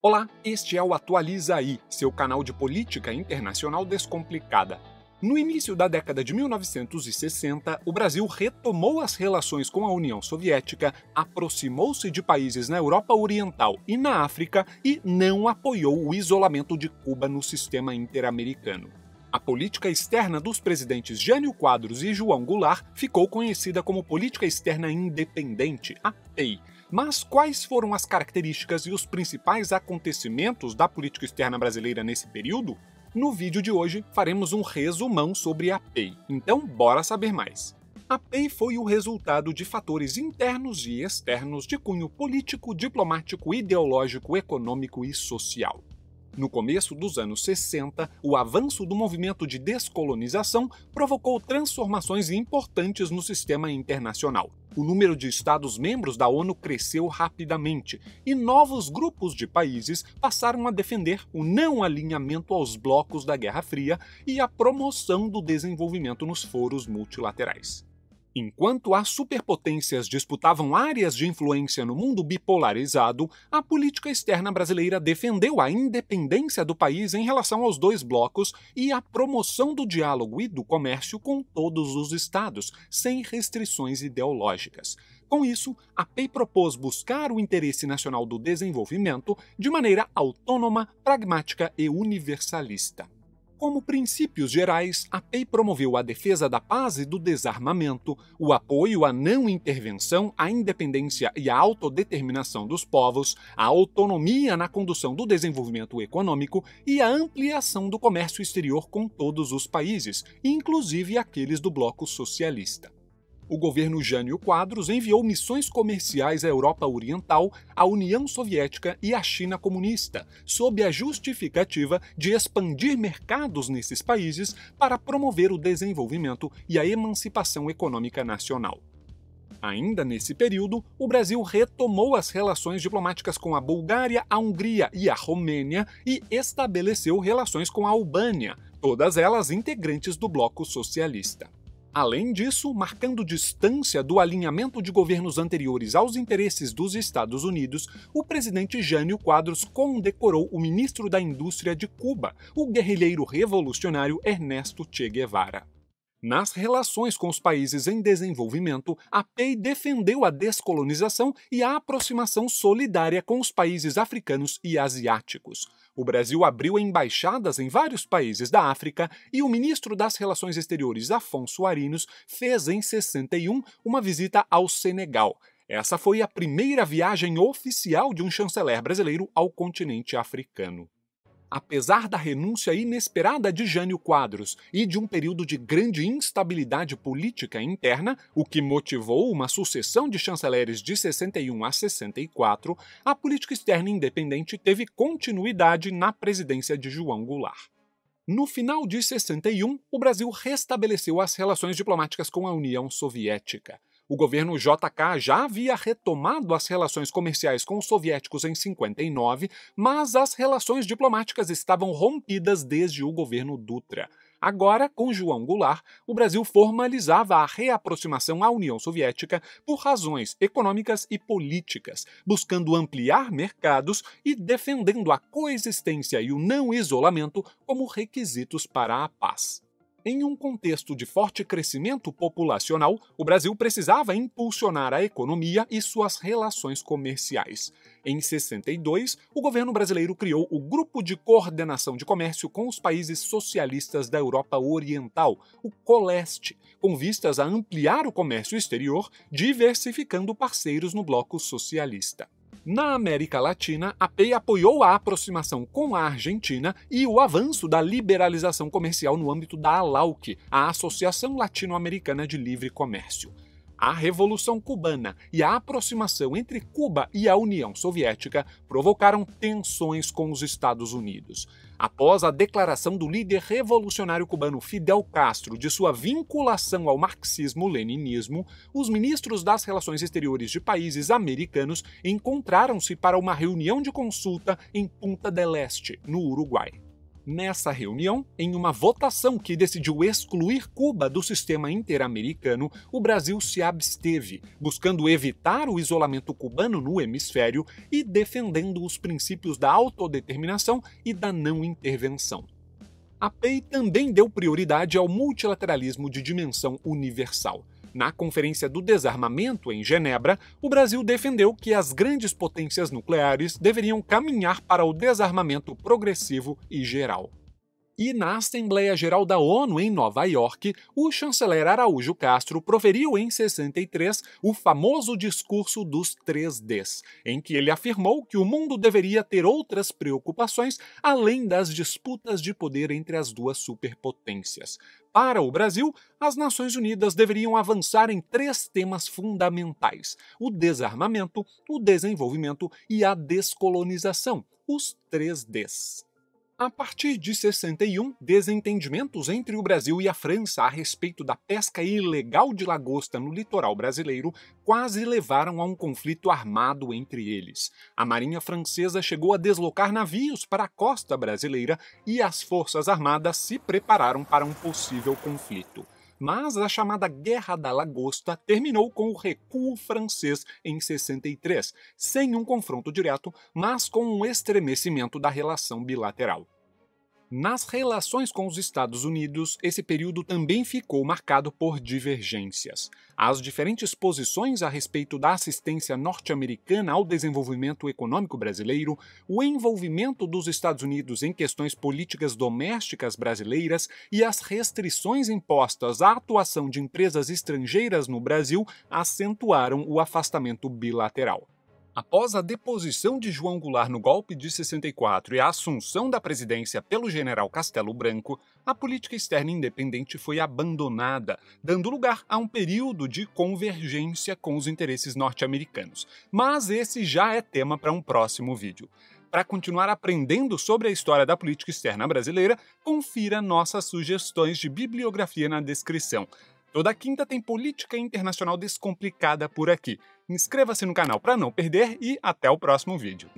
Olá, este é o Atualiza Aí, seu canal de política internacional descomplicada. No início da década de 1960, o Brasil retomou as relações com a União Soviética, aproximou-se de países na Europa Oriental e na África e não apoiou o isolamento de Cuba no sistema interamericano. A política externa dos presidentes Jânio Quadros e João Goulart ficou conhecida como Política Externa Independente, a PEI mas quais foram as características e os principais acontecimentos da política externa brasileira nesse período? No vídeo de hoje faremos um resumão sobre a PEI, então bora saber mais. A PEI foi o resultado de fatores internos e externos de cunho político, diplomático, ideológico, econômico e social. No começo dos anos 60, o avanço do movimento de descolonização provocou transformações importantes no sistema internacional. O número de Estados-membros da ONU cresceu rapidamente e novos grupos de países passaram a defender o não alinhamento aos blocos da Guerra Fria e a promoção do desenvolvimento nos foros multilaterais. Enquanto as superpotências disputavam áreas de influência no mundo bipolarizado, a política externa brasileira defendeu a independência do país em relação aos dois blocos e a promoção do diálogo e do comércio com todos os estados, sem restrições ideológicas. Com isso, a PEI propôs buscar o interesse nacional do desenvolvimento de maneira autônoma, pragmática e universalista. Como princípios gerais, a PEI promoveu a defesa da paz e do desarmamento, o apoio à não intervenção, à independência e à autodeterminação dos povos, a autonomia na condução do desenvolvimento econômico e a ampliação do comércio exterior com todos os países, inclusive aqueles do bloco socialista o governo Jânio Quadros enviou missões comerciais à Europa Oriental, à União Soviética e à China comunista, sob a justificativa de expandir mercados nesses países para promover o desenvolvimento e a emancipação econômica nacional. Ainda nesse período, o Brasil retomou as relações diplomáticas com a Bulgária, a Hungria e a Romênia e estabeleceu relações com a Albânia, todas elas integrantes do Bloco Socialista. Além disso, marcando distância do alinhamento de governos anteriores aos interesses dos Estados Unidos, o presidente Jânio Quadros condecorou o ministro da Indústria de Cuba, o guerrilheiro revolucionário Ernesto Che Guevara. Nas relações com os países em desenvolvimento, a PEI defendeu a descolonização e a aproximação solidária com os países africanos e asiáticos. O Brasil abriu embaixadas em vários países da África e o ministro das Relações Exteriores, Afonso Arinos, fez em 61 uma visita ao Senegal. Essa foi a primeira viagem oficial de um chanceler brasileiro ao continente africano. Apesar da renúncia inesperada de Jânio Quadros e de um período de grande instabilidade política interna, o que motivou uma sucessão de chanceleres de 61 a 64, a política externa independente teve continuidade na presidência de João Goulart. No final de 61, o Brasil restabeleceu as relações diplomáticas com a União Soviética. O governo JK já havia retomado as relações comerciais com os soviéticos em 59, mas as relações diplomáticas estavam rompidas desde o governo Dutra. Agora, com João Goulart, o Brasil formalizava a reaproximação à União Soviética por razões econômicas e políticas, buscando ampliar mercados e defendendo a coexistência e o não isolamento como requisitos para a paz. Em um contexto de forte crescimento populacional, o Brasil precisava impulsionar a economia e suas relações comerciais. Em 62, o governo brasileiro criou o Grupo de Coordenação de Comércio com os países socialistas da Europa Oriental, o COLEST, com vistas a ampliar o comércio exterior, diversificando parceiros no bloco socialista. Na América Latina, a PEI apoiou a aproximação com a Argentina e o avanço da liberalização comercial no âmbito da ALAUC, a Associação Latino-Americana de Livre Comércio. A Revolução Cubana e a aproximação entre Cuba e a União Soviética provocaram tensões com os Estados Unidos após a declaração do líder revolucionário cubano Fidel Castro de sua vinculação ao marxismo-leninismo, os ministros das Relações Exteriores de países americanos encontraram-se para uma reunião de consulta em Punta del Este, no Uruguai nessa reunião, em uma votação que decidiu excluir Cuba do sistema interamericano, o Brasil se absteve, buscando evitar o isolamento cubano no hemisfério e defendendo os princípios da autodeterminação e da não intervenção. A PEI também deu prioridade ao multilateralismo de dimensão universal. Na Conferência do Desarmamento em Genebra, o Brasil defendeu que as grandes potências nucleares deveriam caminhar para o desarmamento progressivo e geral. E na Assembleia Geral da ONU, em Nova York, o chanceler Araújo Castro proferiu em 63 o famoso discurso dos 3Ds, em que ele afirmou que o mundo deveria ter outras preocupações além das disputas de poder entre as duas superpotências. Para o Brasil, as Nações Unidas deveriam avançar em três temas fundamentais: o desarmamento, o desenvolvimento e a descolonização, os 3Ds. A partir de 61, desentendimentos entre o Brasil e a França a respeito da pesca ilegal de lagosta no litoral brasileiro quase levaram a um conflito armado entre eles. A Marinha Francesa chegou a deslocar navios para a costa brasileira e as Forças Armadas se prepararam para um possível conflito mas a chamada Guerra da Lagosta terminou com o recuo francês em 63, sem um confronto direto, mas com um estremecimento da relação bilateral. Nas relações com os Estados Unidos, esse período também ficou marcado por divergências. As diferentes posições a respeito da assistência norte-americana ao desenvolvimento econômico brasileiro, o envolvimento dos Estados Unidos em questões políticas domésticas brasileiras e as restrições impostas à atuação de empresas estrangeiras no Brasil acentuaram o afastamento bilateral. Após a deposição de João Goulart no golpe de 64 e a assunção da presidência pelo general Castelo Branco, a política externa independente foi abandonada, dando lugar a um período de convergência com os interesses norte-americanos. Mas esse já é tema para um próximo vídeo. Para continuar aprendendo sobre a história da política externa brasileira, confira nossas sugestões de bibliografia na descrição. Toda quinta tem política internacional descomplicada por aqui. Inscreva-se no canal para não perder e até o próximo vídeo.